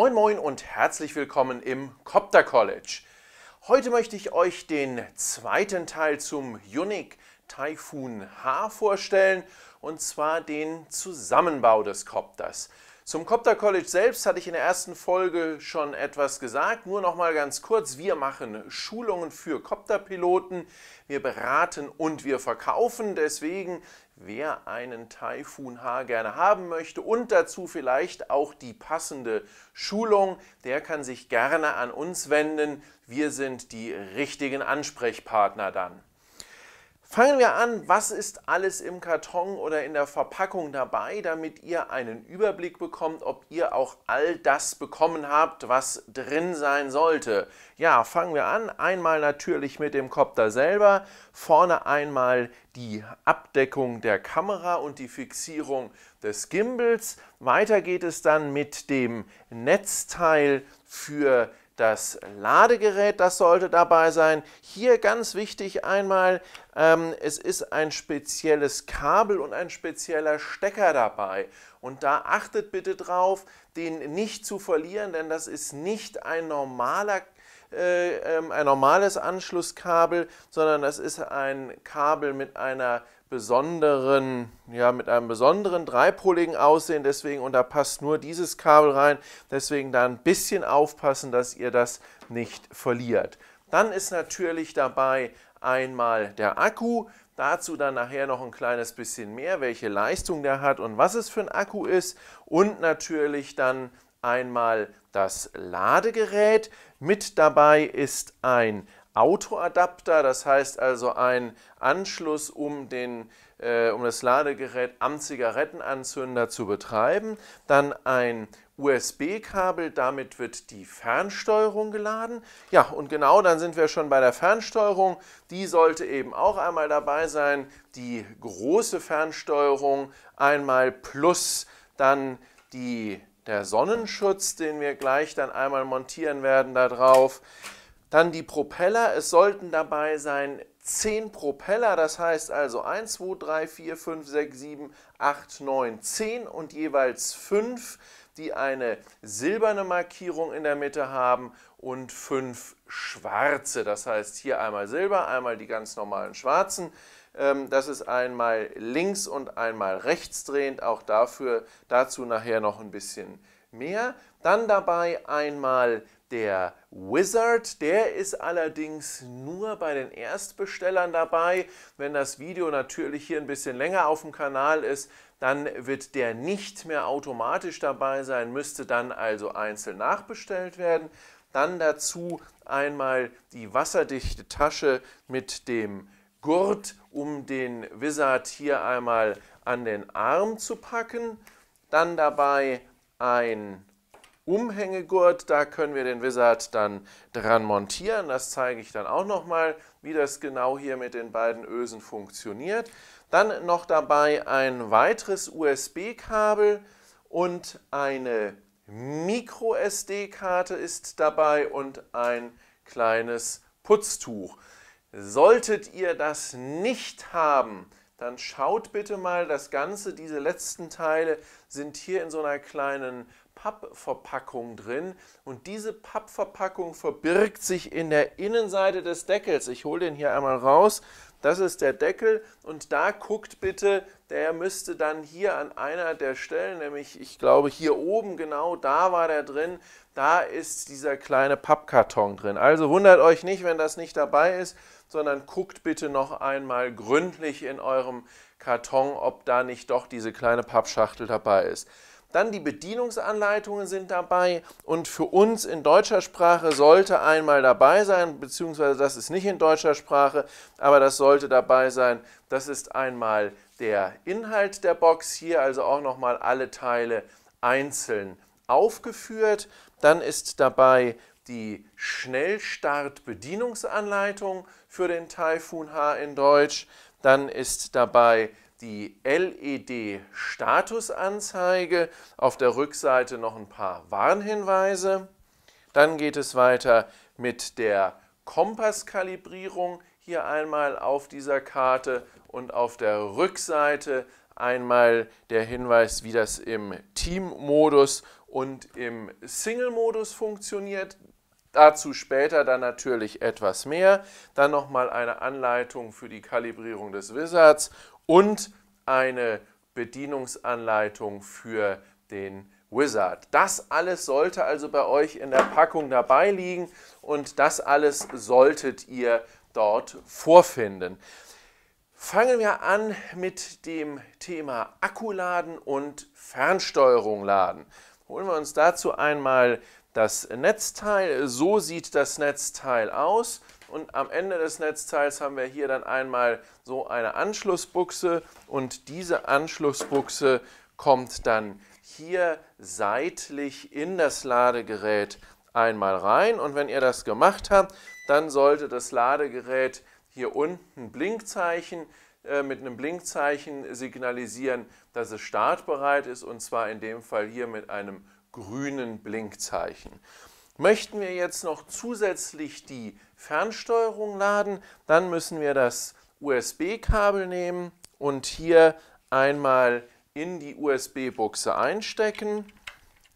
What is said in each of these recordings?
Moin Moin und herzlich willkommen im Copter College. Heute möchte ich euch den zweiten Teil zum Unic Typhoon H vorstellen und zwar den Zusammenbau des Copters. Zum Copter College selbst hatte ich in der ersten Folge schon etwas gesagt, nur noch mal ganz kurz. Wir machen Schulungen für Copterpiloten, wir beraten und wir verkaufen. Deswegen wer einen Taifun H gerne haben möchte und dazu vielleicht auch die passende Schulung, der kann sich gerne an uns wenden. Wir sind die richtigen Ansprechpartner dann. Fangen wir an, was ist alles im Karton oder in der Verpackung dabei, damit ihr einen Überblick bekommt, ob ihr auch all das bekommen habt, was drin sein sollte. Ja, fangen wir an. Einmal natürlich mit dem Kopter selber, vorne einmal die Abdeckung der Kamera und die Fixierung des Gimbals. Weiter geht es dann mit dem Netzteil für die das Ladegerät, das sollte dabei sein. Hier ganz wichtig einmal, ähm, es ist ein spezielles Kabel und ein spezieller Stecker dabei. Und da achtet bitte drauf, den nicht zu verlieren, denn das ist nicht ein normaler äh, ähm, ein normales Anschlusskabel, sondern das ist ein Kabel mit einer besonderen, ja, mit einem besonderen dreipoligen Aussehen, deswegen, und da passt nur dieses Kabel rein, deswegen da ein bisschen aufpassen, dass ihr das nicht verliert. Dann ist natürlich dabei einmal der Akku, dazu dann nachher noch ein kleines bisschen mehr, welche Leistung der hat und was es für ein Akku ist und natürlich dann einmal das Ladegerät. Mit dabei ist ein Autoadapter, das heißt also ein Anschluss, um, den, äh, um das Ladegerät am Zigarettenanzünder zu betreiben. Dann ein USB-Kabel, damit wird die Fernsteuerung geladen. Ja, und genau dann sind wir schon bei der Fernsteuerung. Die sollte eben auch einmal dabei sein. Die große Fernsteuerung einmal plus dann die, der Sonnenschutz, den wir gleich dann einmal montieren werden darauf. drauf dann die Propeller. Es sollten dabei sein 10 Propeller, das heißt also 1, 2, 3, 4, 5, 6, 7, 8, 9, 10 und jeweils 5, die eine silberne Markierung in der Mitte haben und 5 schwarze. Das heißt hier einmal silber, einmal die ganz normalen schwarzen. Ähm, das ist einmal links und einmal rechts drehend. Auch dafür, dazu nachher noch ein bisschen mehr. Dann dabei einmal der Wizard, der ist allerdings nur bei den Erstbestellern dabei. Wenn das Video natürlich hier ein bisschen länger auf dem Kanal ist, dann wird der nicht mehr automatisch dabei sein, müsste dann also einzeln nachbestellt werden. Dann dazu einmal die wasserdichte Tasche mit dem Gurt, um den Wizard hier einmal an den Arm zu packen. Dann dabei ein Umhängegurt, da können wir den Wizard dann dran montieren. Das zeige ich dann auch nochmal, wie das genau hier mit den beiden Ösen funktioniert. Dann noch dabei ein weiteres USB-Kabel und eine Micro-SD-Karte ist dabei und ein kleines Putztuch. Solltet ihr das nicht haben, dann schaut bitte mal, das Ganze, diese letzten Teile sind hier in so einer kleinen Pappverpackung drin und diese Pappverpackung verbirgt sich in der Innenseite des Deckels. Ich hole den hier einmal raus. Das ist der Deckel und da guckt bitte, der müsste dann hier an einer der Stellen, nämlich ich glaube hier oben genau, da war der drin, da ist dieser kleine Pappkarton drin. Also wundert euch nicht, wenn das nicht dabei ist, sondern guckt bitte noch einmal gründlich in eurem Karton, ob da nicht doch diese kleine Pappschachtel dabei ist. Dann die Bedienungsanleitungen sind dabei und für uns in deutscher Sprache sollte einmal dabei sein, beziehungsweise das ist nicht in deutscher Sprache, aber das sollte dabei sein. Das ist einmal der Inhalt der Box hier, also auch nochmal alle Teile einzeln aufgeführt. Dann ist dabei die Schnellstart-Bedienungsanleitung für den Typhoon H in Deutsch. Dann ist dabei die LED-Statusanzeige, auf der Rückseite noch ein paar Warnhinweise. Dann geht es weiter mit der Kompasskalibrierung hier einmal auf dieser Karte und auf der Rückseite einmal der Hinweis, wie das im Team-Modus und im Single-Modus funktioniert. Dazu später dann natürlich etwas mehr. Dann nochmal eine Anleitung für die Kalibrierung des Wizards und eine Bedienungsanleitung für den Wizard. Das alles sollte also bei euch in der Packung dabei liegen und das alles solltet ihr dort vorfinden. Fangen wir an mit dem Thema Akkuladen und Fernsteuerung laden. Holen wir uns dazu einmal das Netzteil. So sieht das Netzteil aus und am Ende des Netzteils haben wir hier dann einmal so eine Anschlussbuchse und diese Anschlussbuchse kommt dann hier seitlich in das Ladegerät einmal rein und wenn ihr das gemacht habt, dann sollte das Ladegerät hier unten Blinkzeichen äh, mit einem Blinkzeichen signalisieren, dass es startbereit ist und zwar in dem Fall hier mit einem grünen Blinkzeichen. Möchten wir jetzt noch zusätzlich die Fernsteuerung laden, dann müssen wir das USB-Kabel nehmen und hier einmal in die USB-Buchse einstecken.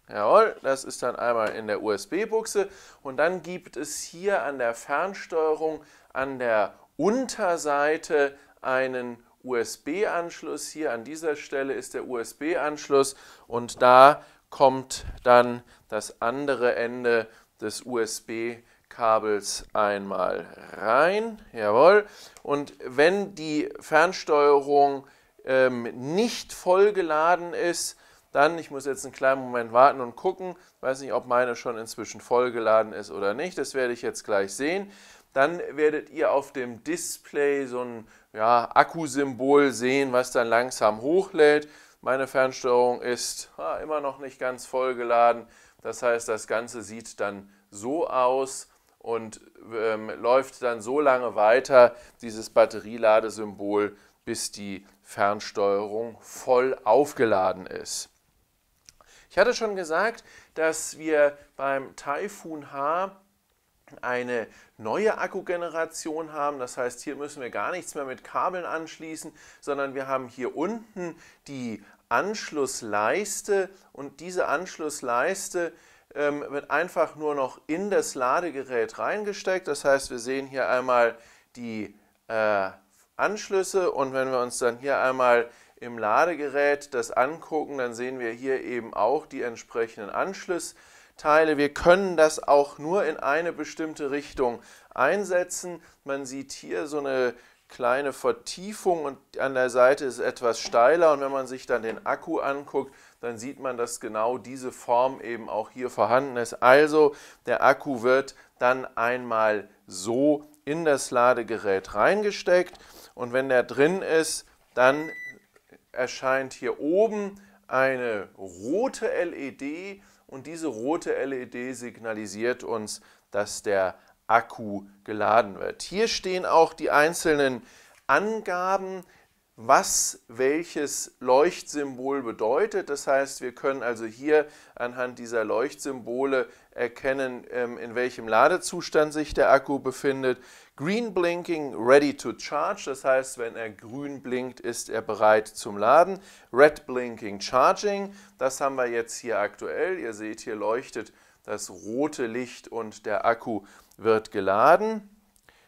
Jawohl, das ist dann einmal in der USB-Buchse und dann gibt es hier an der Fernsteuerung an der Unterseite einen USB-Anschluss. Hier an dieser Stelle ist der USB-Anschluss und da kommt dann das andere Ende des USB-Anschlusses Kabels einmal rein, jawohl. Und wenn die Fernsteuerung ähm, nicht vollgeladen ist, dann, ich muss jetzt einen kleinen Moment warten und gucken, weiß nicht, ob meine schon inzwischen vollgeladen ist oder nicht, das werde ich jetzt gleich sehen. Dann werdet ihr auf dem Display so ein ja, Akkusymbol sehen, was dann langsam hochlädt. Meine Fernsteuerung ist ah, immer noch nicht ganz vollgeladen. Das heißt, das Ganze sieht dann so aus und ähm, läuft dann so lange weiter, dieses Batterieladesymbol, bis die Fernsteuerung voll aufgeladen ist. Ich hatte schon gesagt, dass wir beim Typhoon H eine neue Akkugeneration haben. Das heißt, hier müssen wir gar nichts mehr mit Kabeln anschließen, sondern wir haben hier unten die Anschlussleiste und diese Anschlussleiste ähm, wird einfach nur noch in das Ladegerät reingesteckt. Das heißt, wir sehen hier einmal die äh, Anschlüsse und wenn wir uns dann hier einmal im Ladegerät das angucken, dann sehen wir hier eben auch die entsprechenden Anschlussteile. Wir können das auch nur in eine bestimmte Richtung einsetzen. Man sieht hier so eine kleine Vertiefung und an der Seite ist etwas steiler und wenn man sich dann den Akku anguckt, dann sieht man, dass genau diese Form eben auch hier vorhanden ist. Also der Akku wird dann einmal so in das Ladegerät reingesteckt und wenn der drin ist, dann erscheint hier oben eine rote LED und diese rote LED signalisiert uns, dass der Akku geladen wird. Hier stehen auch die einzelnen Angaben was welches Leuchtsymbol bedeutet. Das heißt, wir können also hier anhand dieser Leuchtsymbole erkennen, ähm, in welchem Ladezustand sich der Akku befindet. Green Blinking, Ready to Charge, das heißt, wenn er grün blinkt, ist er bereit zum Laden. Red Blinking, Charging, das haben wir jetzt hier aktuell. Ihr seht, hier leuchtet das rote Licht und der Akku wird geladen.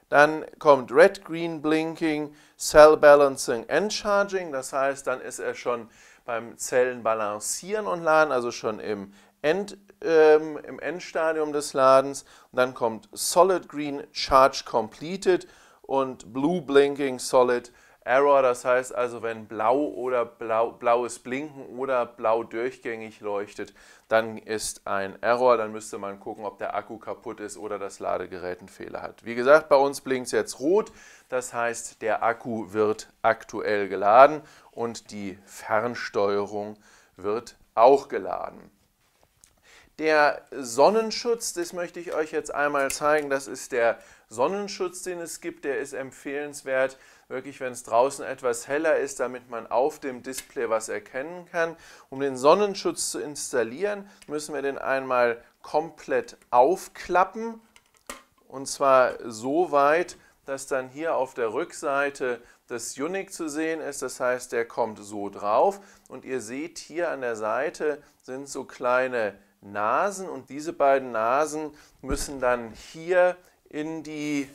Dann kommt Red, Green, Blinking, Cell Balancing, and Charging. Das heißt, dann ist er schon beim Zellen balancieren und Laden, also schon im, End, ähm, im Endstadium des Ladens. Und dann kommt Solid Green, Charge Completed und Blue Blinking Solid Completed Error, das heißt also, wenn blau oder blau, blaues Blinken oder blau durchgängig leuchtet, dann ist ein Error, dann müsste man gucken, ob der Akku kaputt ist oder das Ladegerät einen Fehler hat. Wie gesagt, bei uns blinkt es jetzt rot, das heißt, der Akku wird aktuell geladen und die Fernsteuerung wird auch geladen. Der Sonnenschutz, das möchte ich euch jetzt einmal zeigen, das ist der Sonnenschutz, den es gibt, der ist empfehlenswert wirklich, wenn es draußen etwas heller ist, damit man auf dem Display was erkennen kann. Um den Sonnenschutz zu installieren, müssen wir den einmal komplett aufklappen und zwar so weit, dass dann hier auf der Rückseite das Unic zu sehen ist. Das heißt, der kommt so drauf und ihr seht hier an der Seite sind so kleine Nasen und diese beiden Nasen müssen dann hier in die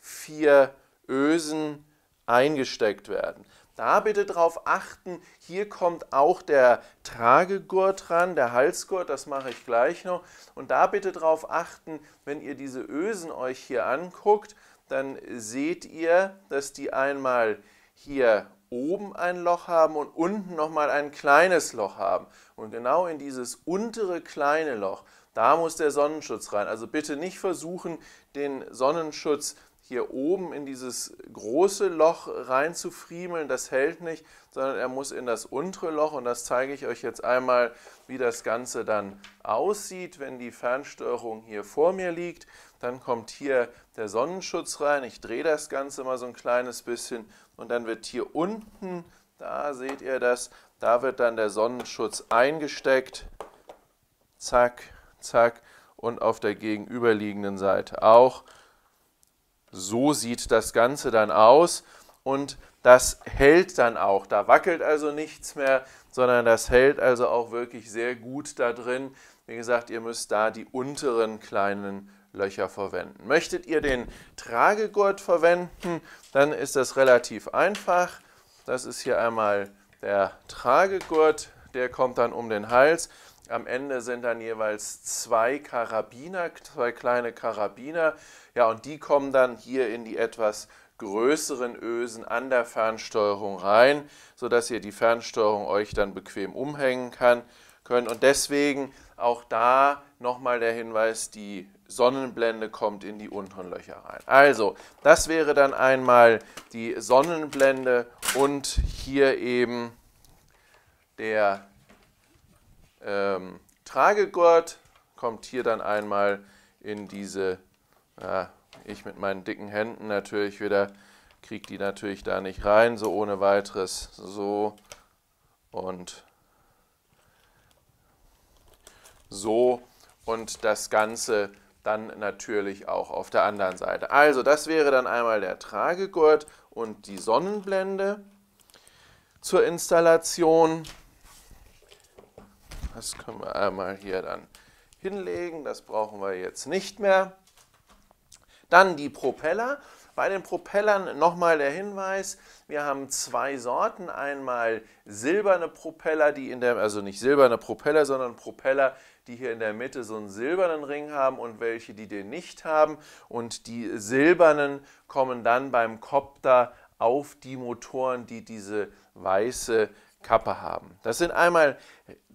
vier Ösen eingesteckt werden. Da bitte darauf achten, hier kommt auch der Tragegurt ran, der Halsgurt, das mache ich gleich noch. Und da bitte darauf achten, wenn ihr diese Ösen euch hier anguckt, dann seht ihr, dass die einmal hier oben ein Loch haben und unten nochmal ein kleines Loch haben. Und genau in dieses untere kleine Loch, da muss der Sonnenschutz rein. Also bitte nicht versuchen, den Sonnenschutz hier oben in dieses große Loch reinzufriemeln, das hält nicht, sondern er muss in das untere Loch und das zeige ich euch jetzt einmal, wie das Ganze dann aussieht, wenn die Fernsteuerung hier vor mir liegt. Dann kommt hier der Sonnenschutz rein, ich drehe das Ganze mal so ein kleines bisschen und dann wird hier unten, da seht ihr das, da wird dann der Sonnenschutz eingesteckt, zack, zack und auf der gegenüberliegenden Seite auch. So sieht das Ganze dann aus und das hält dann auch. Da wackelt also nichts mehr, sondern das hält also auch wirklich sehr gut da drin. Wie gesagt, ihr müsst da die unteren kleinen Löcher verwenden. Möchtet ihr den Tragegurt verwenden, dann ist das relativ einfach. Das ist hier einmal der Tragegurt, der kommt dann um den Hals. Am Ende sind dann jeweils zwei Karabiner, zwei kleine Karabiner, ja, und die kommen dann hier in die etwas größeren Ösen an der Fernsteuerung rein, sodass ihr die Fernsteuerung euch dann bequem umhängen kann, könnt. Und deswegen auch da nochmal der Hinweis, die Sonnenblende kommt in die unteren Löcher rein. Also, das wäre dann einmal die Sonnenblende und hier eben der ähm, Tragegurt kommt hier dann einmal in diese ja, ich mit meinen dicken Händen natürlich wieder, kriege die natürlich da nicht rein, so ohne weiteres. So und so und das Ganze dann natürlich auch auf der anderen Seite. Also das wäre dann einmal der Tragegurt und die Sonnenblende zur Installation. Das können wir einmal hier dann hinlegen, das brauchen wir jetzt nicht mehr. Dann die Propeller. Bei den Propellern nochmal der Hinweis, wir haben zwei Sorten. Einmal silberne Propeller, die in der, also nicht silberne Propeller, sondern Propeller, die hier in der Mitte so einen silbernen Ring haben und welche, die den nicht haben. Und die silbernen kommen dann beim Copter auf die Motoren, die diese weiße Kappe haben. Das sind einmal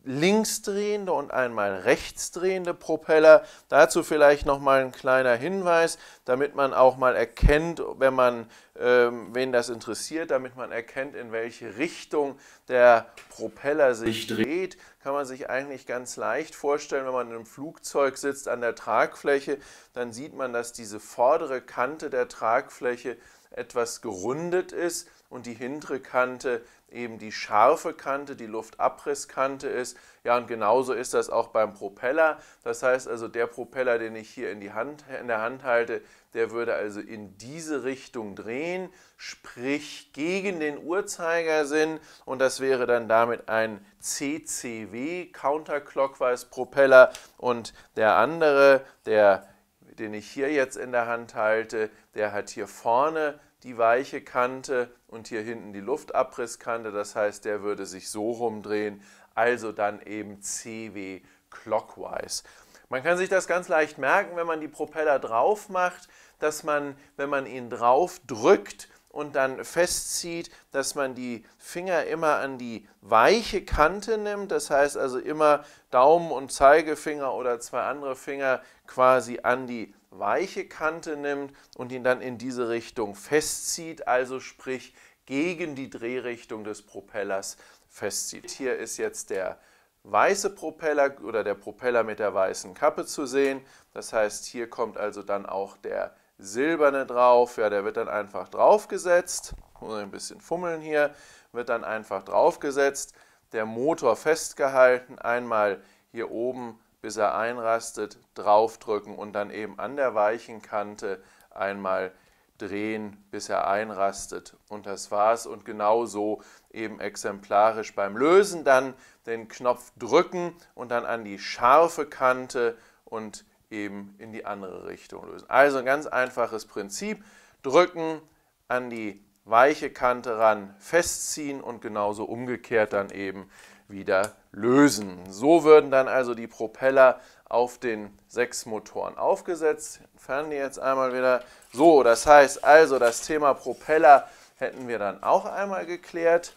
linksdrehende und einmal rechtsdrehende Propeller. Dazu vielleicht nochmal ein kleiner Hinweis, damit man auch mal erkennt, wenn man, ähm, wen das interessiert, damit man erkennt, in welche Richtung der Propeller sich dreht, kann man sich eigentlich ganz leicht vorstellen, wenn man in einem Flugzeug sitzt an der Tragfläche, dann sieht man, dass diese vordere Kante der Tragfläche etwas gerundet ist und die hintere Kante eben die scharfe Kante, die Luftabrisskante ist. Ja, und genauso ist das auch beim Propeller. Das heißt also, der Propeller, den ich hier in, die Hand, in der Hand halte, der würde also in diese Richtung drehen, sprich gegen den Uhrzeigersinn und das wäre dann damit ein CCW, Counterclockwise Propeller und der andere, der den ich hier jetzt in der Hand halte, der hat hier vorne die weiche Kante und hier hinten die Luftabrisskante, das heißt, der würde sich so rumdrehen, also dann eben CW clockwise. Man kann sich das ganz leicht merken, wenn man die Propeller drauf macht, dass man, wenn man ihn drauf drückt, und dann festzieht, dass man die Finger immer an die weiche Kante nimmt. Das heißt also immer Daumen und Zeigefinger oder zwei andere Finger quasi an die weiche Kante nimmt und ihn dann in diese Richtung festzieht, also sprich gegen die Drehrichtung des Propellers festzieht. Hier ist jetzt der weiße Propeller oder der Propeller mit der weißen Kappe zu sehen. Das heißt, hier kommt also dann auch der silberne drauf. Ja, der wird dann einfach draufgesetzt. Muss ein bisschen fummeln hier. Wird dann einfach draufgesetzt. Der Motor festgehalten. Einmal hier oben, bis er einrastet, draufdrücken und dann eben an der weichen Kante einmal drehen, bis er einrastet. Und das war's. Und genauso eben exemplarisch beim Lösen dann den Knopf drücken und dann an die scharfe Kante und eben in die andere Richtung lösen. Also ein ganz einfaches Prinzip. Drücken, an die weiche Kante ran, festziehen und genauso umgekehrt dann eben wieder lösen. So würden dann also die Propeller auf den sechs Motoren aufgesetzt. Entfernen die jetzt einmal wieder. So, das heißt also, das Thema Propeller hätten wir dann auch einmal geklärt.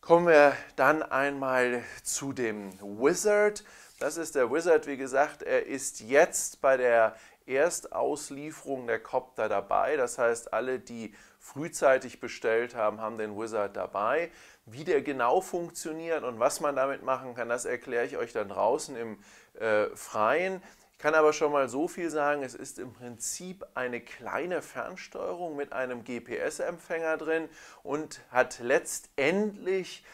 Kommen wir dann einmal zu dem Wizard. Das ist der Wizard, wie gesagt, er ist jetzt bei der Erstauslieferung der Copter dabei. Das heißt, alle, die frühzeitig bestellt haben, haben den Wizard dabei. Wie der genau funktioniert und was man damit machen kann, das erkläre ich euch dann draußen im äh, Freien. Ich kann aber schon mal so viel sagen, es ist im Prinzip eine kleine Fernsteuerung mit einem GPS-Empfänger drin und hat letztendlich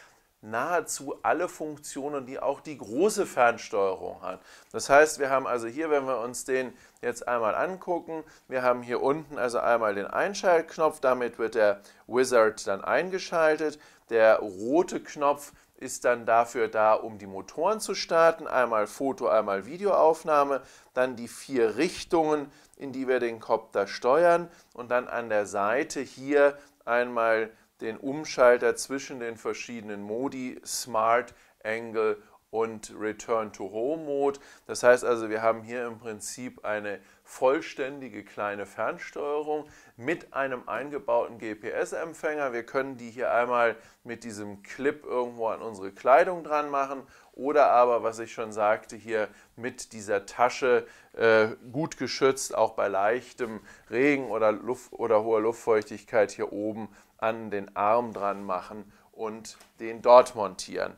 nahezu alle Funktionen, die auch die große Fernsteuerung hat. Das heißt, wir haben also hier, wenn wir uns den jetzt einmal angucken, wir haben hier unten also einmal den Einschaltknopf, damit wird der Wizard dann eingeschaltet. Der rote Knopf ist dann dafür da, um die Motoren zu starten, einmal Foto, einmal Videoaufnahme, dann die vier Richtungen, in die wir den Kopter steuern und dann an der Seite hier einmal die den Umschalter zwischen den verschiedenen Modi Smart, Angle und Return to Home Mode. Das heißt also, wir haben hier im Prinzip eine vollständige kleine Fernsteuerung, mit einem eingebauten GPS-Empfänger. Wir können die hier einmal mit diesem Clip irgendwo an unsere Kleidung dran machen oder aber, was ich schon sagte, hier mit dieser Tasche äh, gut geschützt, auch bei leichtem Regen oder, Luft oder hoher Luftfeuchtigkeit hier oben an den Arm dran machen und den dort montieren.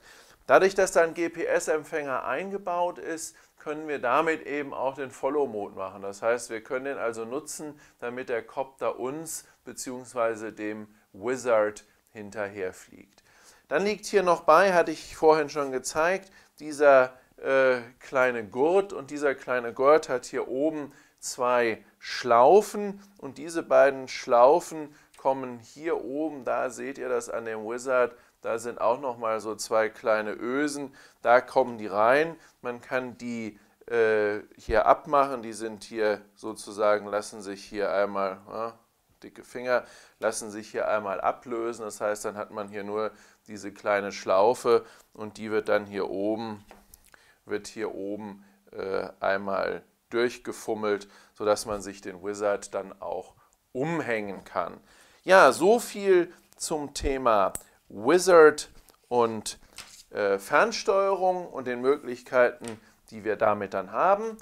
Dadurch, dass da ein GPS-Empfänger eingebaut ist, können wir damit eben auch den Follow-Mode machen. Das heißt, wir können den also nutzen, damit der Copter uns bzw. dem Wizard hinterherfliegt. Dann liegt hier noch bei, hatte ich vorhin schon gezeigt, dieser äh, kleine Gurt und dieser kleine Gurt hat hier oben zwei Schlaufen und diese beiden Schlaufen kommen hier oben, da seht ihr das an dem Wizard, da sind auch noch mal so zwei kleine Ösen. Da kommen die rein. Man kann die äh, hier abmachen. Die sind hier sozusagen, lassen sich hier einmal, ja, dicke Finger, lassen sich hier einmal ablösen. Das heißt, dann hat man hier nur diese kleine Schlaufe und die wird dann hier oben, wird hier oben äh, einmal durchgefummelt, sodass man sich den Wizard dann auch umhängen kann. Ja, so viel zum Thema Wizard und äh, Fernsteuerung und den Möglichkeiten, die wir damit dann haben.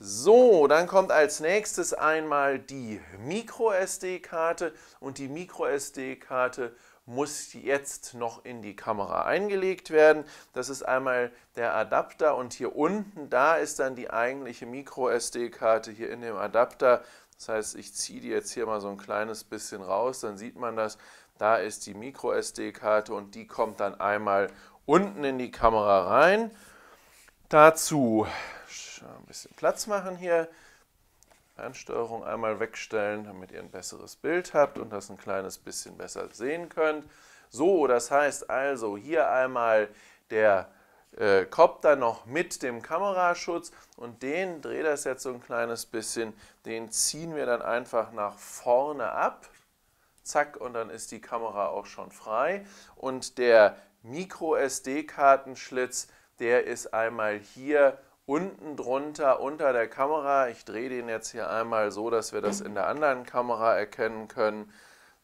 So, dann kommt als nächstes einmal die MicroSD-Karte und die MicroSD-Karte muss jetzt noch in die Kamera eingelegt werden. Das ist einmal der Adapter und hier unten, da ist dann die eigentliche MicroSD-Karte hier in dem Adapter. Das heißt, ich ziehe die jetzt hier mal so ein kleines bisschen raus, dann sieht man das. Da ist die MicroSD-Karte und die kommt dann einmal unten in die Kamera rein. Dazu ein bisschen Platz machen hier. Ansteuerung einmal wegstellen, damit ihr ein besseres Bild habt und das ein kleines bisschen besser sehen könnt. So, das heißt also hier einmal der äh, Copter noch mit dem Kameraschutz und den dreht das jetzt so ein kleines bisschen. Den ziehen wir dann einfach nach vorne ab zack, und dann ist die Kamera auch schon frei. Und der Micro-SD-Kartenschlitz, der ist einmal hier unten drunter unter der Kamera. Ich drehe den jetzt hier einmal so, dass wir das in der anderen Kamera erkennen können.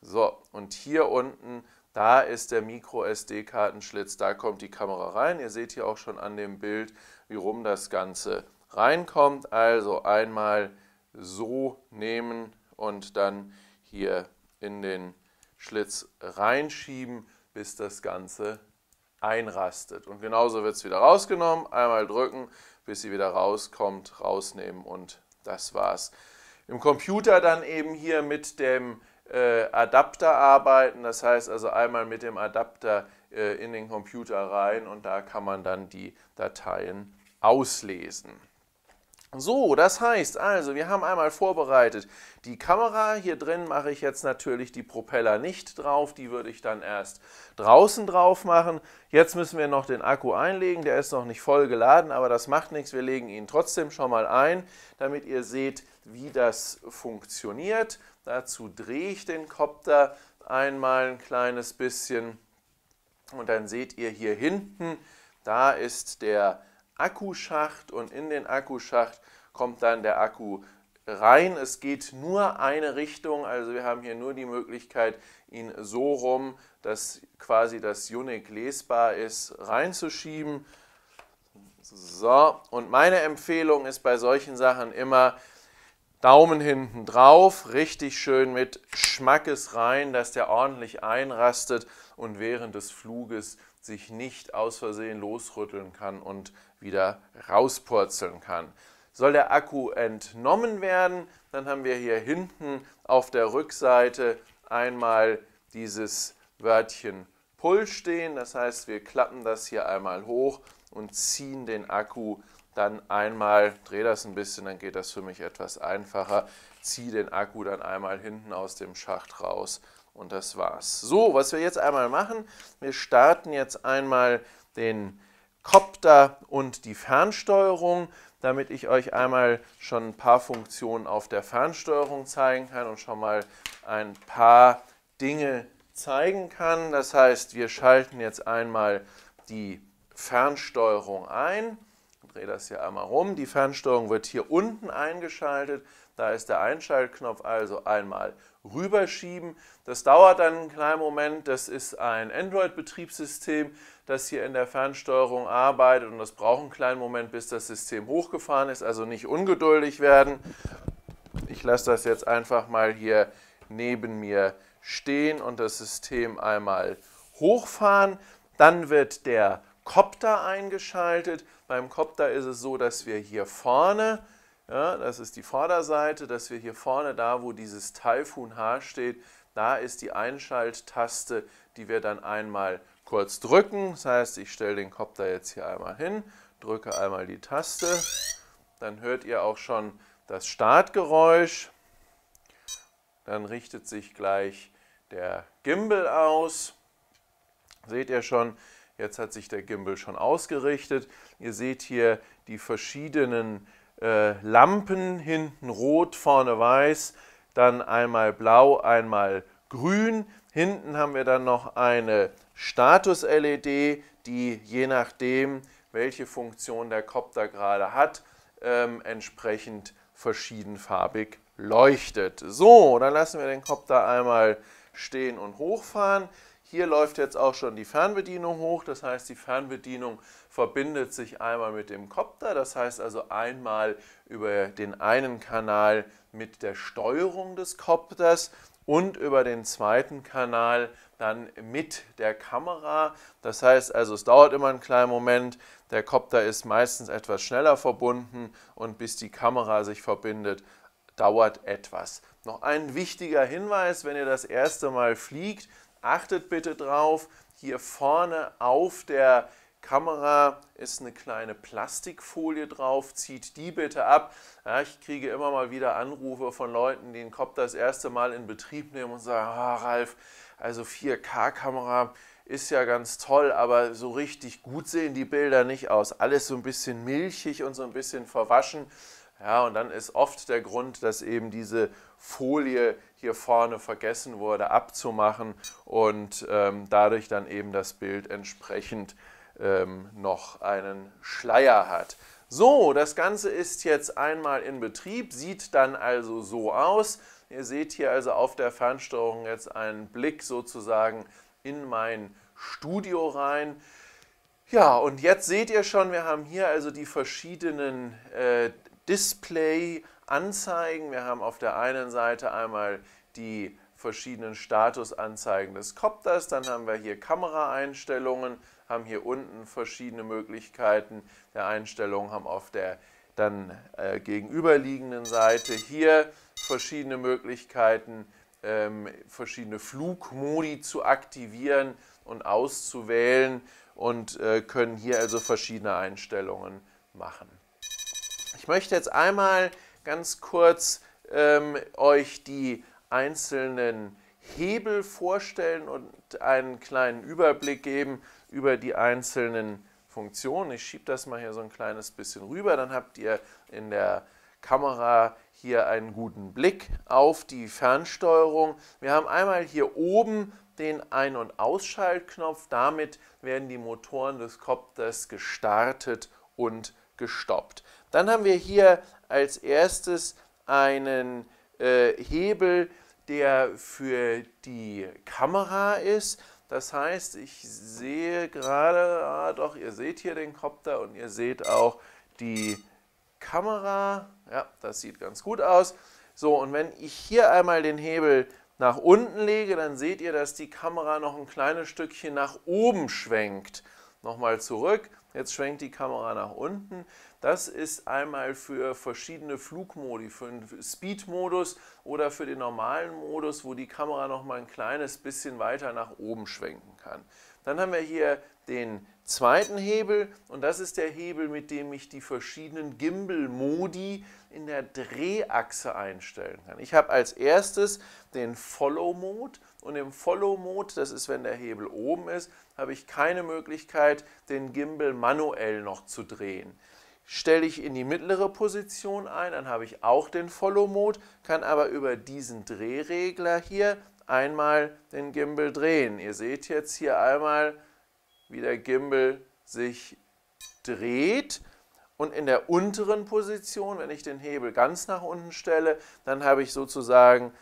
So, und hier unten, da ist der Micro-SD-Kartenschlitz, da kommt die Kamera rein. Ihr seht hier auch schon an dem Bild, wie rum das Ganze reinkommt. Also einmal so nehmen und dann hier in den Schlitz reinschieben, bis das Ganze einrastet. Und genauso wird es wieder rausgenommen, einmal drücken, bis sie wieder rauskommt, rausnehmen und das war's. Im Computer dann eben hier mit dem äh, Adapter arbeiten, das heißt also einmal mit dem Adapter äh, in den Computer rein und da kann man dann die Dateien auslesen. So, das heißt also, wir haben einmal vorbereitet die Kamera. Hier drin mache ich jetzt natürlich die Propeller nicht drauf. Die würde ich dann erst draußen drauf machen. Jetzt müssen wir noch den Akku einlegen. Der ist noch nicht voll geladen, aber das macht nichts. Wir legen ihn trotzdem schon mal ein, damit ihr seht, wie das funktioniert. Dazu drehe ich den Kopter einmal ein kleines bisschen. Und dann seht ihr hier hinten, da ist der Akkuschacht und in den Akkuschacht kommt dann der Akku rein. Es geht nur eine Richtung, also wir haben hier nur die Möglichkeit, ihn so rum, dass quasi das Unic lesbar ist, reinzuschieben. So, und meine Empfehlung ist bei solchen Sachen immer Daumen hinten drauf, richtig schön mit Schmackes rein, dass der ordentlich einrastet und während des Fluges sich nicht aus Versehen losrütteln kann und wieder rauspurzeln kann. Soll der Akku entnommen werden, dann haben wir hier hinten auf der Rückseite einmal dieses Wörtchen Pull stehen. Das heißt, wir klappen das hier einmal hoch und ziehen den Akku dann einmal, drehe das ein bisschen, dann geht das für mich etwas einfacher, ziehe den Akku dann einmal hinten aus dem Schacht raus und das war's. So, was wir jetzt einmal machen, wir starten jetzt einmal den Kopter und die Fernsteuerung, damit ich euch einmal schon ein paar Funktionen auf der Fernsteuerung zeigen kann und schon mal ein paar Dinge zeigen kann. Das heißt, wir schalten jetzt einmal die Fernsteuerung ein. Ich drehe das hier einmal rum. Die Fernsteuerung wird hier unten eingeschaltet. Da ist der Einschaltknopf also einmal rüberschieben. Das dauert dann einen kleinen Moment. Das ist ein Android-Betriebssystem, das hier in der Fernsteuerung arbeitet und das braucht einen kleinen Moment, bis das System hochgefahren ist. Also nicht ungeduldig werden. Ich lasse das jetzt einfach mal hier neben mir stehen und das System einmal hochfahren. Dann wird der Copter eingeschaltet. Beim Copter ist es so, dass wir hier vorne ja, das ist die Vorderseite, dass wir hier vorne, da wo dieses Typhoon H steht, da ist die Einschalttaste, die wir dann einmal kurz drücken. Das heißt, ich stelle den Kopter jetzt hier einmal hin, drücke einmal die Taste. Dann hört ihr auch schon das Startgeräusch. Dann richtet sich gleich der Gimbal aus. Seht ihr schon, jetzt hat sich der Gimbal schon ausgerichtet. Ihr seht hier die verschiedenen äh, Lampen, hinten rot, vorne weiß, dann einmal blau, einmal grün. Hinten haben wir dann noch eine Status-LED, die je nachdem, welche Funktion der Copter gerade hat, ähm, entsprechend verschiedenfarbig leuchtet. So, dann lassen wir den Copter einmal stehen und hochfahren. Hier läuft jetzt auch schon die Fernbedienung hoch, das heißt die Fernbedienung verbindet sich einmal mit dem Kopter, das heißt also einmal über den einen Kanal mit der Steuerung des Kopters und über den zweiten Kanal dann mit der Kamera. Das heißt also, es dauert immer einen kleinen Moment. Der Kopter ist meistens etwas schneller verbunden und bis die Kamera sich verbindet, dauert etwas. Noch ein wichtiger Hinweis, wenn ihr das erste Mal fliegt, achtet bitte drauf, hier vorne auf der Kamera ist eine kleine Plastikfolie drauf, zieht die bitte ab. Ja, ich kriege immer mal wieder Anrufe von Leuten, die den Kopf das erste Mal in Betrieb nehmen und sagen, oh, Ralf, also 4K-Kamera ist ja ganz toll, aber so richtig gut sehen die Bilder nicht aus. Alles so ein bisschen milchig und so ein bisschen verwaschen. Ja, und dann ist oft der Grund, dass eben diese Folie hier vorne vergessen wurde abzumachen und ähm, dadurch dann eben das Bild entsprechend ähm, noch einen Schleier hat. So, das Ganze ist jetzt einmal in Betrieb, sieht dann also so aus. Ihr seht hier also auf der Fernsteuerung jetzt einen Blick sozusagen in mein Studio rein. Ja, und jetzt seht ihr schon, wir haben hier also die verschiedenen äh, Display-Anzeigen. Wir haben auf der einen Seite einmal die verschiedenen Statusanzeigen des Copters, dann haben wir hier Kameraeinstellungen, haben hier unten verschiedene Möglichkeiten der Einstellung, haben auf der dann äh, gegenüberliegenden Seite hier verschiedene Möglichkeiten, ähm, verschiedene Flugmodi zu aktivieren und auszuwählen und äh, können hier also verschiedene Einstellungen machen. Ich möchte jetzt einmal ganz kurz ähm, euch die einzelnen Hebel vorstellen und einen kleinen Überblick geben, über die einzelnen Funktionen. Ich schiebe das mal hier so ein kleines bisschen rüber, dann habt ihr in der Kamera hier einen guten Blick auf die Fernsteuerung. Wir haben einmal hier oben den Ein- und Ausschaltknopf. Damit werden die Motoren des Kopters gestartet und gestoppt. Dann haben wir hier als erstes einen äh, Hebel, der für die Kamera ist. Das heißt, ich sehe gerade, ah doch, ihr seht hier den Kopter und ihr seht auch die Kamera. Ja, das sieht ganz gut aus. So, und wenn ich hier einmal den Hebel nach unten lege, dann seht ihr, dass die Kamera noch ein kleines Stückchen nach oben schwenkt. Nochmal zurück, jetzt schwenkt die Kamera nach unten. Das ist einmal für verschiedene Flugmodi, für den Speed-Modus oder für den normalen Modus, wo die Kamera noch mal ein kleines bisschen weiter nach oben schwenken kann. Dann haben wir hier den zweiten Hebel und das ist der Hebel, mit dem ich die verschiedenen Gimbal-Modi in der Drehachse einstellen kann. Ich habe als erstes den Follow-Mode und im Follow-Mode, das ist, wenn der Hebel oben ist, habe ich keine Möglichkeit, den Gimbal manuell noch zu drehen. Stelle ich in die mittlere Position ein, dann habe ich auch den Follow-Mode, kann aber über diesen Drehregler hier einmal den Gimbal drehen. Ihr seht jetzt hier einmal, wie der Gimbal sich dreht. Und in der unteren Position, wenn ich den Hebel ganz nach unten stelle, dann habe ich sozusagen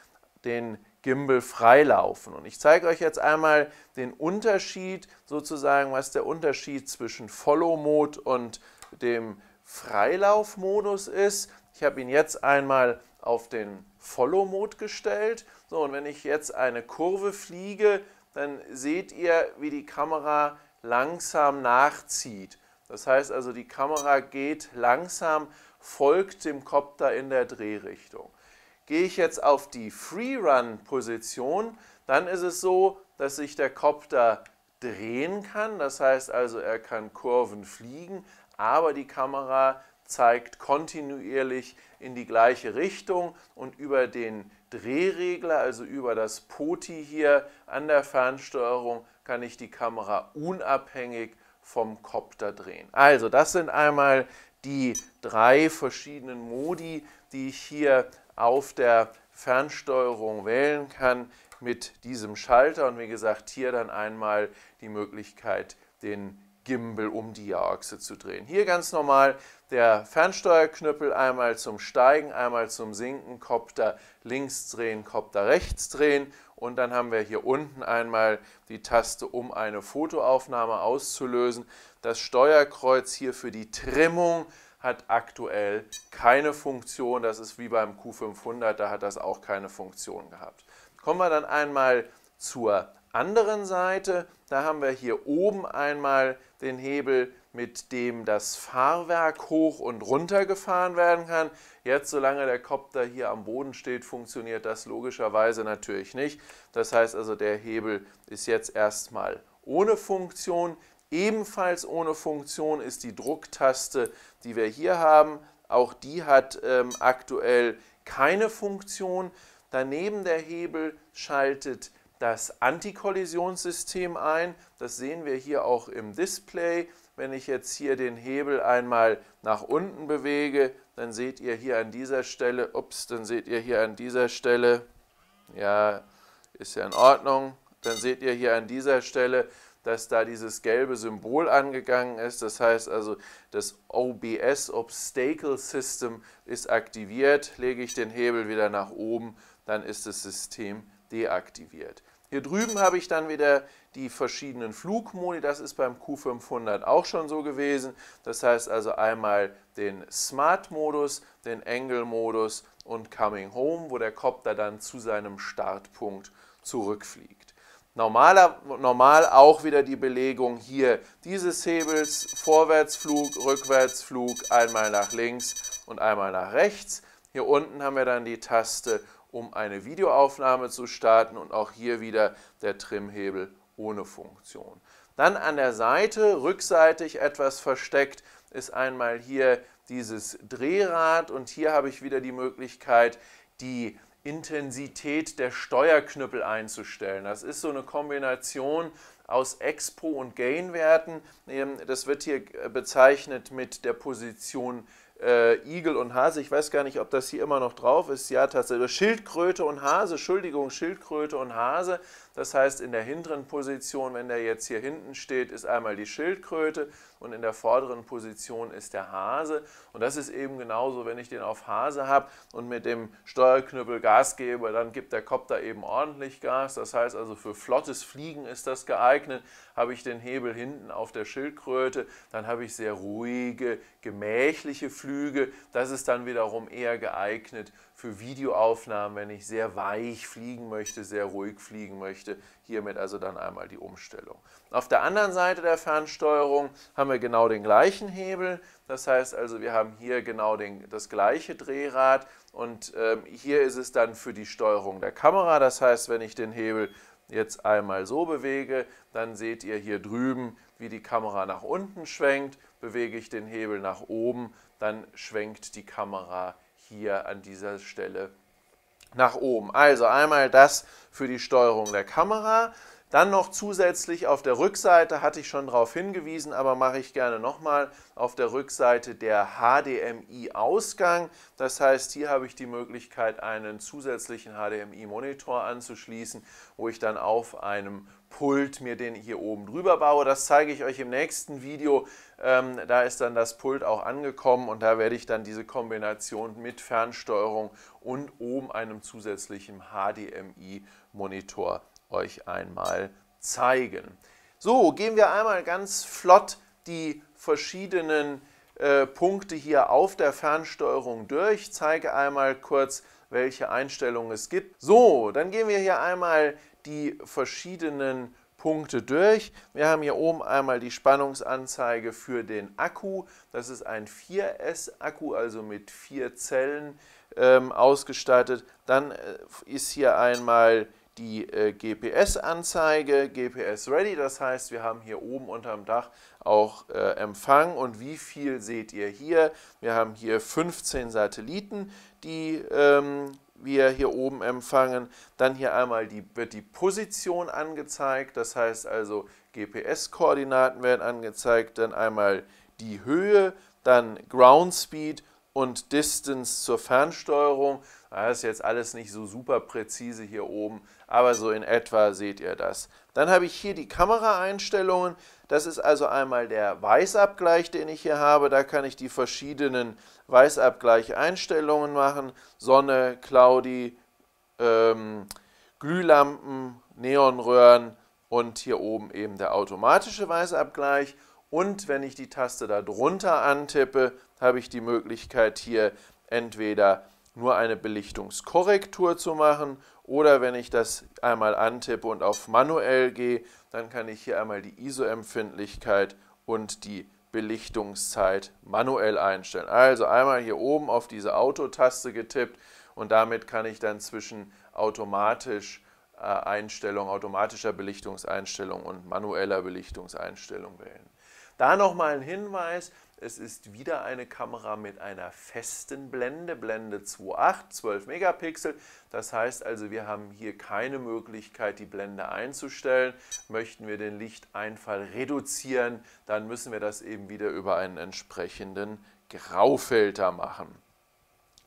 den Gimbal freilaufen. Und ich zeige euch jetzt einmal den Unterschied, sozusagen, was der Unterschied zwischen Follow-Mode und dem Freilaufmodus ist. Ich habe ihn jetzt einmal auf den Follow-Mode gestellt. So, und wenn ich jetzt eine Kurve fliege, dann seht ihr, wie die Kamera langsam nachzieht. Das heißt also, die Kamera geht langsam, folgt dem Kopter in der Drehrichtung. Gehe ich jetzt auf die Freerun-Position, dann ist es so, dass sich der Kopter drehen kann. Das heißt also, er kann Kurven fliegen, aber die Kamera zeigt kontinuierlich in die gleiche Richtung und über den Drehregler, also über das Poti hier an der Fernsteuerung, kann ich die Kamera unabhängig vom Kopter drehen. Also das sind einmal die drei verschiedenen Modi, die ich hier auf der Fernsteuerung wählen kann mit diesem Schalter und wie gesagt hier dann einmal die Möglichkeit, den Gimbal um die Jahrachse zu drehen. Hier ganz normal der Fernsteuerknüppel einmal zum Steigen, einmal zum Sinken, Kopter links drehen, Kopter rechts drehen und dann haben wir hier unten einmal die Taste, um eine Fotoaufnahme auszulösen. Das Steuerkreuz hier für die Trimmung hat aktuell keine Funktion. Das ist wie beim Q500, da hat das auch keine Funktion gehabt. Kommen wir dann einmal zur anderen Seite. Da haben wir hier oben einmal den Hebel, mit dem das Fahrwerk hoch und runter gefahren werden kann. Jetzt, solange der Kopter hier am Boden steht, funktioniert das logischerweise natürlich nicht. Das heißt also, der Hebel ist jetzt erstmal ohne Funktion. Ebenfalls ohne Funktion ist die Drucktaste, die wir hier haben. Auch die hat ähm, aktuell keine Funktion. Daneben der Hebel schaltet das Antikollisionssystem ein. Das sehen wir hier auch im Display. Wenn ich jetzt hier den Hebel einmal nach unten bewege, dann seht ihr hier an dieser Stelle, ups, dann seht ihr hier an dieser Stelle, ja, ist ja in Ordnung, dann seht ihr hier an dieser Stelle, dass da dieses gelbe Symbol angegangen ist. Das heißt also, das OBS, Obstacle System, ist aktiviert. Lege ich den Hebel wieder nach oben, dann ist das System deaktiviert. Hier drüben habe ich dann wieder die verschiedenen Flugmodi. Das ist beim Q500 auch schon so gewesen. Das heißt also einmal den Smart-Modus, den Angle-Modus und Coming Home, wo der Copter dann zu seinem Startpunkt zurückfliegt. Normaler, normal auch wieder die Belegung hier dieses Hebels, Vorwärtsflug, Rückwärtsflug, einmal nach links und einmal nach rechts. Hier unten haben wir dann die Taste um eine Videoaufnahme zu starten und auch hier wieder der Trimhebel ohne Funktion. Dann an der Seite, rückseitig etwas versteckt, ist einmal hier dieses Drehrad und hier habe ich wieder die Möglichkeit, die Intensität der Steuerknüppel einzustellen. Das ist so eine Kombination aus Expo- und Gain-Werten. Ähm, das wird hier äh, bezeichnet mit der Position äh, Igel und Hase, ich weiß gar nicht, ob das hier immer noch drauf ist, ja tatsächlich, Schildkröte und Hase, Entschuldigung, Schildkröte und Hase, das heißt, in der hinteren Position, wenn der jetzt hier hinten steht, ist einmal die Schildkröte und in der vorderen Position ist der Hase. Und das ist eben genauso, wenn ich den auf Hase habe und mit dem Steuerknüppel Gas gebe, dann gibt der Kopter eben ordentlich Gas. Das heißt also, für flottes Fliegen ist das geeignet. Habe ich den Hebel hinten auf der Schildkröte, dann habe ich sehr ruhige, gemächliche Flüge. Das ist dann wiederum eher geeignet für Videoaufnahmen, wenn ich sehr weich fliegen möchte, sehr ruhig fliegen möchte. Hiermit also dann einmal die Umstellung. Auf der anderen Seite der Fernsteuerung haben wir genau den gleichen Hebel. Das heißt also, wir haben hier genau den, das gleiche Drehrad und ähm, hier ist es dann für die Steuerung der Kamera. Das heißt, wenn ich den Hebel jetzt einmal so bewege, dann seht ihr hier drüben, wie die Kamera nach unten schwenkt. Bewege ich den Hebel nach oben, dann schwenkt die Kamera hier an dieser Stelle nach oben. Also einmal das für die Steuerung der Kamera. Dann noch zusätzlich auf der Rückseite, hatte ich schon darauf hingewiesen, aber mache ich gerne nochmal, auf der Rückseite der HDMI-Ausgang. Das heißt, hier habe ich die Möglichkeit, einen zusätzlichen HDMI-Monitor anzuschließen, wo ich dann auf einem Pult mir den hier oben drüber baue. Das zeige ich euch im nächsten Video. Ähm, da ist dann das Pult auch angekommen und da werde ich dann diese Kombination mit Fernsteuerung und oben einem zusätzlichen HDMI-Monitor euch einmal zeigen. So, gehen wir einmal ganz flott die verschiedenen äh, Punkte hier auf der Fernsteuerung durch. zeige einmal kurz, welche Einstellungen es gibt. So, dann gehen wir hier einmal die verschiedenen Punkte durch. Wir haben hier oben einmal die Spannungsanzeige für den Akku. Das ist ein 4S-Akku, also mit vier Zellen ähm, ausgestattet. Dann äh, ist hier einmal die äh, GPS-Anzeige, GPS Ready. Das heißt, wir haben hier oben unterm Dach auch äh, Empfang. Und wie viel seht ihr hier? Wir haben hier 15 Satelliten, die ähm, wir hier oben empfangen. Dann hier einmal die, wird die Position angezeigt, das heißt also GPS-Koordinaten werden angezeigt, dann einmal die Höhe, dann Ground Speed und Distance zur Fernsteuerung. Das ah, ist jetzt alles nicht so super präzise hier oben, aber so in etwa seht ihr das. Dann habe ich hier die Kameraeinstellungen. Das ist also einmal der Weißabgleich, den ich hier habe. Da kann ich die verschiedenen Weißabgleich-Einstellungen machen. Sonne, Cloudy, ähm, Glühlampen, Neonröhren und hier oben eben der automatische Weißabgleich. Und wenn ich die Taste da drunter antippe, habe ich die Möglichkeit hier entweder nur eine Belichtungskorrektur zu machen oder wenn ich das einmal antippe und auf manuell gehe, dann kann ich hier einmal die ISO-Empfindlichkeit und die Belichtungszeit manuell einstellen. Also einmal hier oben auf diese Auto-Taste getippt und damit kann ich dann zwischen automatisch äh, Einstellung, automatischer Belichtungseinstellung und manueller Belichtungseinstellung wählen. Da nochmal ein Hinweis, es ist wieder eine Kamera mit einer festen Blende, Blende 2.8, 12 Megapixel. Das heißt also, wir haben hier keine Möglichkeit, die Blende einzustellen. Möchten wir den Lichteinfall reduzieren, dann müssen wir das eben wieder über einen entsprechenden Graufilter machen.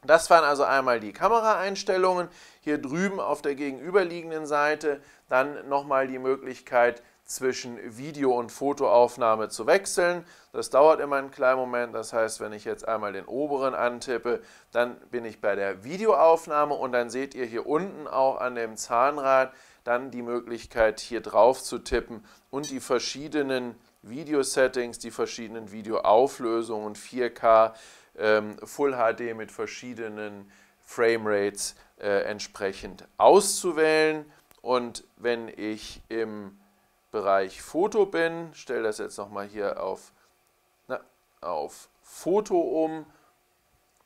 Das waren also einmal die Kameraeinstellungen. Hier drüben auf der gegenüberliegenden Seite dann nochmal die Möglichkeit, zwischen Video- und Fotoaufnahme zu wechseln. Das dauert immer einen kleinen Moment. Das heißt, wenn ich jetzt einmal den oberen antippe, dann bin ich bei der Videoaufnahme und dann seht ihr hier unten auch an dem Zahnrad dann die Möglichkeit, hier drauf zu tippen und die verschiedenen Video-Settings, die verschiedenen Videoauflösungen und 4K, ähm, Full HD mit verschiedenen Framerates äh, entsprechend auszuwählen. Und wenn ich im Bereich Foto bin, stelle das jetzt nochmal hier auf, na, auf Foto um.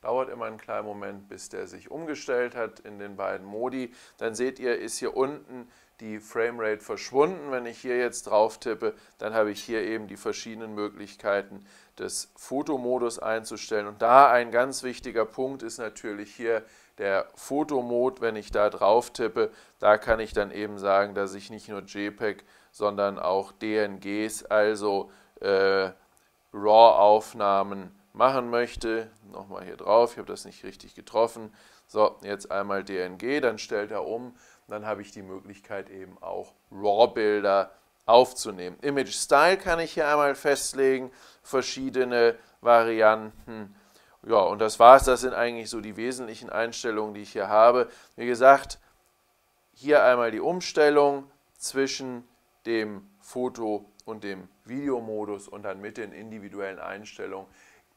Dauert immer einen kleinen Moment, bis der sich umgestellt hat in den beiden Modi. Dann seht ihr, ist hier unten die Framerate verschwunden. Wenn ich hier jetzt drauf tippe, dann habe ich hier eben die verschiedenen Möglichkeiten des Fotomodus einzustellen. Und da ein ganz wichtiger Punkt ist natürlich hier der Fotomod. Wenn ich da drauf tippe, da kann ich dann eben sagen, dass ich nicht nur JPEG, sondern auch DNGs, also äh, RAW-Aufnahmen machen möchte. Nochmal hier drauf, ich habe das nicht richtig getroffen. So, jetzt einmal DNG, dann stellt er um. Dann habe ich die Möglichkeit eben auch RAW-Bilder aufzunehmen. Image Style kann ich hier einmal festlegen, verschiedene Varianten. Ja, und das war's. Das sind eigentlich so die wesentlichen Einstellungen, die ich hier habe. Wie gesagt, hier einmal die Umstellung zwischen dem Foto- und dem Videomodus und dann mit den individuellen Einstellungen.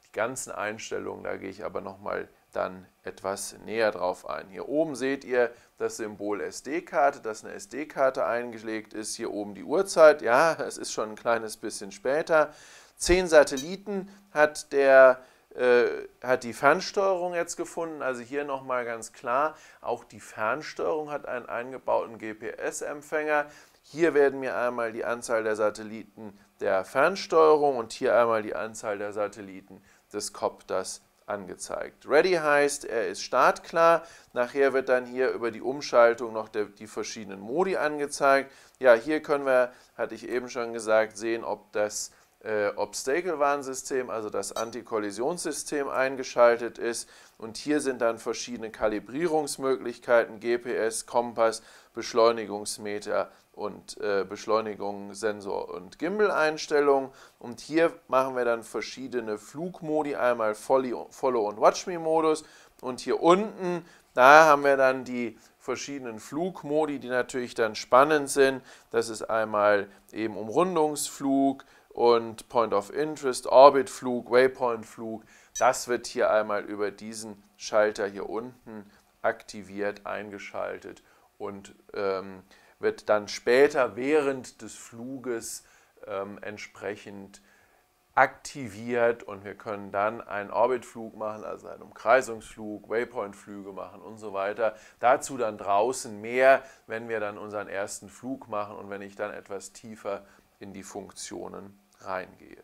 Die ganzen Einstellungen, da gehe ich aber nochmal dann etwas näher drauf ein. Hier oben seht ihr das Symbol SD-Karte, dass eine SD-Karte eingelegt ist. Hier oben die Uhrzeit, ja, es ist schon ein kleines bisschen später. Zehn Satelliten hat der äh, hat die Fernsteuerung jetzt gefunden. Also hier nochmal ganz klar, auch die Fernsteuerung hat einen eingebauten GPS-Empfänger. Hier werden mir einmal die Anzahl der Satelliten der Fernsteuerung und hier einmal die Anzahl der Satelliten des Copters angezeigt. Ready heißt, er ist startklar. Nachher wird dann hier über die Umschaltung noch der, die verschiedenen Modi angezeigt. Ja, hier können wir, hatte ich eben schon gesagt, sehen, ob das äh, Obstacle-Warnsystem, also das Antikollisionssystem eingeschaltet ist. Und hier sind dann verschiedene Kalibrierungsmöglichkeiten, GPS, Kompass, Beschleunigungsmeter und äh, Beschleunigung, Sensor und Gimbal-Einstellungen. Und hier machen wir dann verschiedene Flugmodi, einmal Follow- und Watch-Me-Modus. Und hier unten, da haben wir dann die verschiedenen Flugmodi, die natürlich dann spannend sind. Das ist einmal eben Umrundungsflug und Point of Interest, Orbitflug, Waypointflug. Das wird hier einmal über diesen Schalter hier unten aktiviert, eingeschaltet und ähm, wird dann später während des Fluges ähm, entsprechend aktiviert und wir können dann einen Orbitflug machen, also einen Umkreisungsflug, Waypoint-Flüge machen und so weiter. Dazu dann draußen mehr, wenn wir dann unseren ersten Flug machen und wenn ich dann etwas tiefer in die Funktionen reingehe.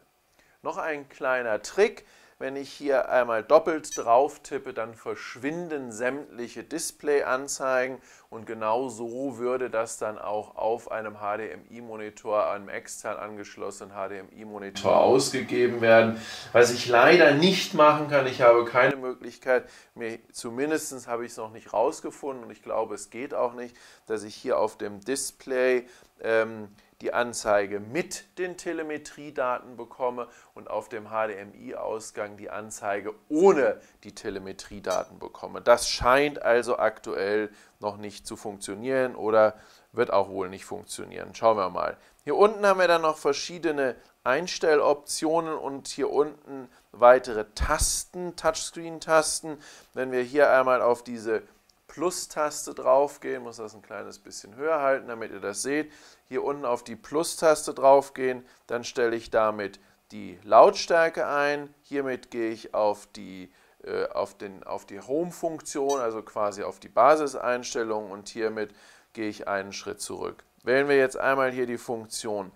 Noch ein kleiner Trick, wenn ich hier einmal doppelt drauf tippe, dann verschwinden sämtliche Display-Anzeigen und genau so würde das dann auch auf einem HDMI-Monitor, einem extern angeschlossenen HDMI-Monitor ausgegeben werden. Was ich leider nicht machen kann, ich habe keine Möglichkeit, mir zumindest habe ich es noch nicht rausgefunden und ich glaube, es geht auch nicht, dass ich hier auf dem Display ähm, die Anzeige mit den Telemetriedaten bekomme und auf dem HDMI-Ausgang die Anzeige ohne die Telemetriedaten bekomme. Das scheint also aktuell noch nicht zu funktionieren oder wird auch wohl nicht funktionieren. Schauen wir mal. Hier unten haben wir dann noch verschiedene Einstelloptionen und hier unten weitere Tasten, Touchscreen-Tasten. Wenn wir hier einmal auf diese Plus-Taste draufgehen, muss das ein kleines bisschen höher halten, damit ihr das seht. Hier unten auf die Plus-Taste draufgehen, dann stelle ich damit die Lautstärke ein. Hiermit gehe ich auf die, äh, auf den, auf die Home-Funktion, also quasi auf die Basiseinstellung und hiermit gehe ich einen Schritt zurück. Wählen wir jetzt einmal hier die Funktion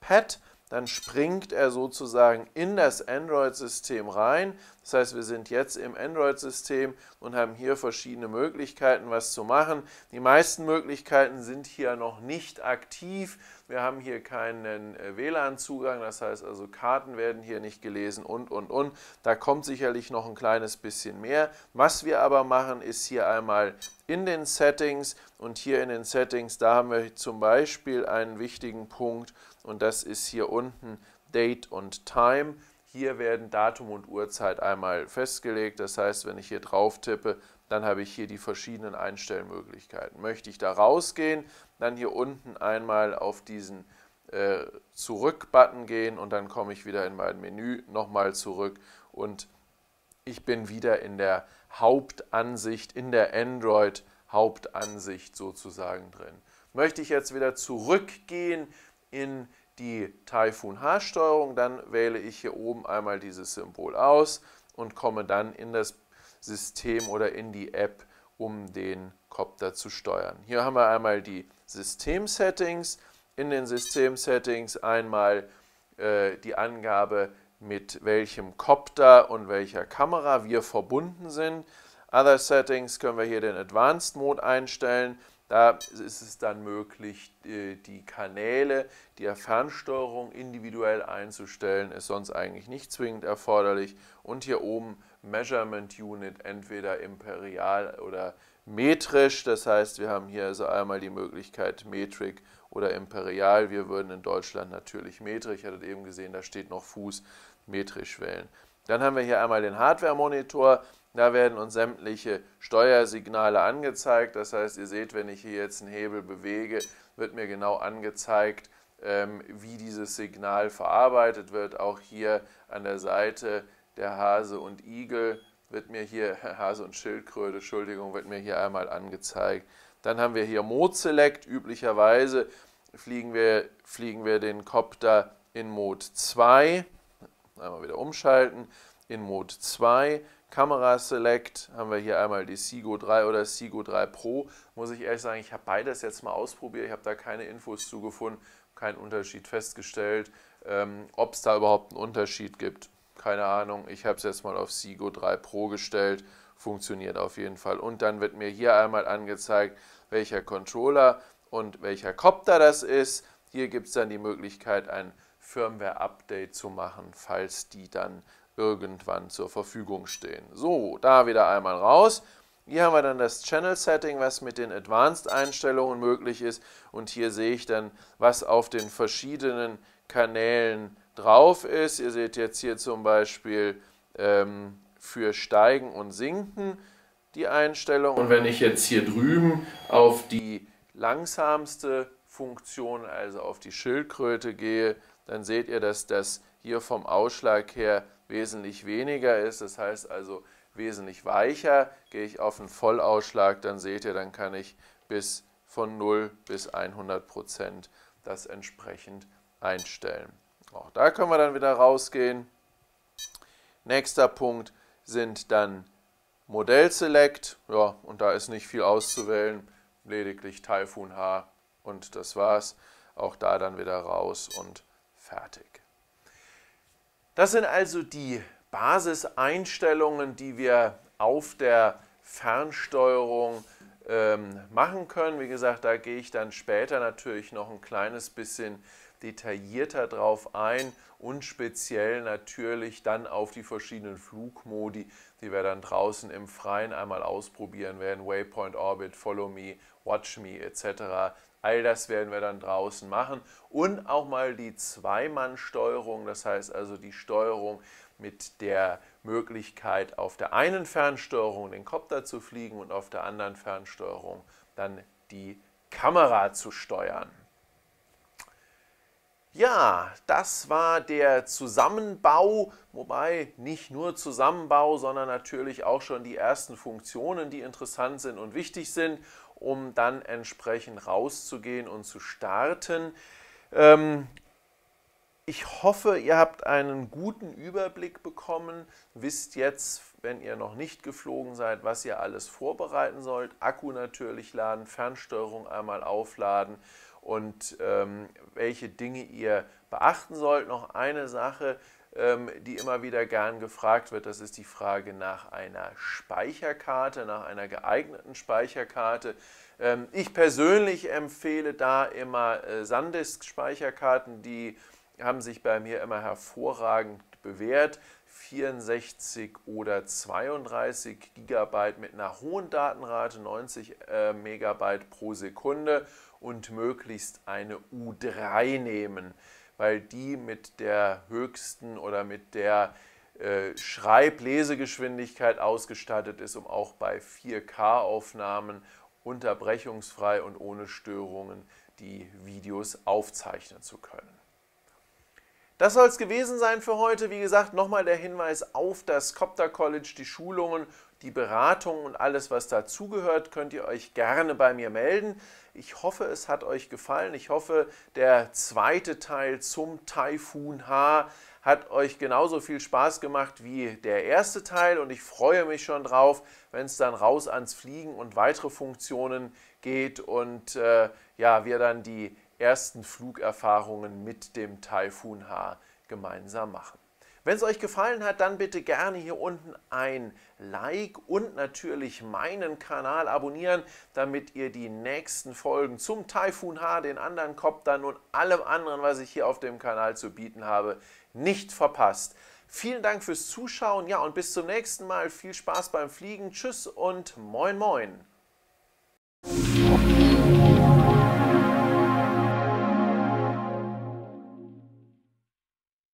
Pad, dann springt er sozusagen in das Android-System rein. Das heißt, wir sind jetzt im Android-System und haben hier verschiedene Möglichkeiten, was zu machen. Die meisten Möglichkeiten sind hier noch nicht aktiv. Wir haben hier keinen äh, WLAN-Zugang, das heißt also Karten werden hier nicht gelesen und, und, und. Da kommt sicherlich noch ein kleines bisschen mehr. Was wir aber machen, ist hier einmal in den Settings und hier in den Settings, da haben wir zum Beispiel einen wichtigen Punkt, und das ist hier unten Date und Time. Hier werden Datum und Uhrzeit einmal festgelegt. Das heißt, wenn ich hier drauf tippe, dann habe ich hier die verschiedenen Einstellmöglichkeiten. Möchte ich da rausgehen, dann hier unten einmal auf diesen äh, Zurück-Button gehen und dann komme ich wieder in mein Menü nochmal zurück und ich bin wieder in der Hauptansicht, in der Android-Hauptansicht sozusagen drin. Möchte ich jetzt wieder zurückgehen, in die Typhoon H-Steuerung, dann wähle ich hier oben einmal dieses Symbol aus und komme dann in das System oder in die App, um den Copter zu steuern. Hier haben wir einmal die System-Settings, in den System-Settings einmal äh, die Angabe, mit welchem Copter und welcher Kamera wir verbunden sind. Other Settings können wir hier den Advanced Mode einstellen. Da ist es dann möglich, die Kanäle der Fernsteuerung individuell einzustellen, ist sonst eigentlich nicht zwingend erforderlich. Und hier oben Measurement Unit, entweder imperial oder metrisch. Das heißt, wir haben hier also einmal die Möglichkeit Metric oder imperial. Wir würden in Deutschland natürlich metrisch, ihr hattet eben gesehen, da steht noch Fuß, metrisch wählen. Dann haben wir hier einmal den Hardware-Monitor. Da werden uns sämtliche Steuersignale angezeigt. Das heißt, ihr seht, wenn ich hier jetzt einen Hebel bewege, wird mir genau angezeigt, ähm, wie dieses Signal verarbeitet wird. Auch hier an der Seite der Hase und Igel wird mir hier, Hase und Schildkröte, Entschuldigung, wird mir hier einmal angezeigt. Dann haben wir hier Mode Select. Üblicherweise fliegen wir, fliegen wir den Copter in Mode 2. Einmal wieder umschalten. In Mode 2 Kamera Select haben wir hier einmal die SIGO 3 oder SIGO 3 Pro. Muss ich ehrlich sagen, ich habe beides jetzt mal ausprobiert. Ich habe da keine Infos zugefunden, keinen Unterschied festgestellt. Ähm, Ob es da überhaupt einen Unterschied gibt, keine Ahnung. Ich habe es jetzt mal auf SIGO 3 Pro gestellt. Funktioniert auf jeden Fall. Und dann wird mir hier einmal angezeigt, welcher Controller und welcher Copter das ist. Hier gibt es dann die Möglichkeit, ein Firmware-Update zu machen, falls die dann irgendwann zur Verfügung stehen. So, da wieder einmal raus. Hier haben wir dann das Channel Setting, was mit den Advanced Einstellungen möglich ist. Und hier sehe ich dann, was auf den verschiedenen Kanälen drauf ist. Ihr seht jetzt hier zum Beispiel ähm, für Steigen und Sinken die Einstellung. Und wenn ich jetzt hier drüben auf die langsamste Funktion, also auf die Schildkröte gehe, dann seht ihr, dass das hier vom Ausschlag her wesentlich weniger ist, das heißt also wesentlich weicher, gehe ich auf einen Vollausschlag, dann seht ihr, dann kann ich bis von 0 bis 100 Prozent das entsprechend einstellen. Auch da können wir dann wieder rausgehen. Nächster Punkt sind dann Modell Select. Ja, und da ist nicht viel auszuwählen, lediglich Typhoon H und das war's. Auch da dann wieder raus und fertig. Das sind also die Basiseinstellungen, die wir auf der Fernsteuerung ähm, machen können. Wie gesagt, da gehe ich dann später natürlich noch ein kleines bisschen detaillierter drauf ein und speziell natürlich dann auf die verschiedenen Flugmodi, die wir dann draußen im Freien einmal ausprobieren werden. Waypoint Orbit, Follow Me, Watch Me etc. All das werden wir dann draußen machen. Und auch mal die Zweimannsteuerung, das heißt also die Steuerung mit der Möglichkeit, auf der einen Fernsteuerung den Kopter zu fliegen und auf der anderen Fernsteuerung dann die Kamera zu steuern. Ja, das war der Zusammenbau, wobei nicht nur Zusammenbau, sondern natürlich auch schon die ersten Funktionen, die interessant sind und wichtig sind um dann entsprechend rauszugehen und zu starten. Ähm, ich hoffe, ihr habt einen guten Überblick bekommen, wisst jetzt, wenn ihr noch nicht geflogen seid, was ihr alles vorbereiten sollt. Akku natürlich laden, Fernsteuerung einmal aufladen und ähm, welche Dinge ihr beachten sollt. Noch eine Sache, ähm, die immer wieder gern gefragt wird. Das ist die Frage nach einer Speicherkarte, nach einer geeigneten Speicherkarte. Ähm, ich persönlich empfehle da immer äh, SanDisk-Speicherkarten, die haben sich bei mir immer hervorragend bewährt. 64 oder 32 Gigabyte mit einer hohen Datenrate, 90 äh, Megabyte pro Sekunde und möglichst eine U3 nehmen weil die mit der höchsten oder mit der äh, Schreiblesegeschwindigkeit ausgestattet ist, um auch bei 4K-Aufnahmen unterbrechungsfrei und ohne Störungen die Videos aufzeichnen zu können. Das soll es gewesen sein für heute. Wie gesagt, nochmal der Hinweis auf das Copter College, die Schulungen die Beratung und alles, was dazugehört, könnt ihr euch gerne bei mir melden. Ich hoffe, es hat euch gefallen. Ich hoffe, der zweite Teil zum Taifun H hat euch genauso viel Spaß gemacht wie der erste Teil und ich freue mich schon drauf, wenn es dann raus ans Fliegen und weitere Funktionen geht und äh, ja, wir dann die ersten Flugerfahrungen mit dem Taifun H gemeinsam machen. Wenn es euch gefallen hat, dann bitte gerne hier unten ein Like und natürlich meinen Kanal abonnieren, damit ihr die nächsten Folgen zum Typhoon H, den anderen Koptern und allem anderen, was ich hier auf dem Kanal zu bieten habe, nicht verpasst. Vielen Dank fürs Zuschauen, ja und bis zum nächsten Mal. Viel Spaß beim Fliegen, tschüss und moin moin.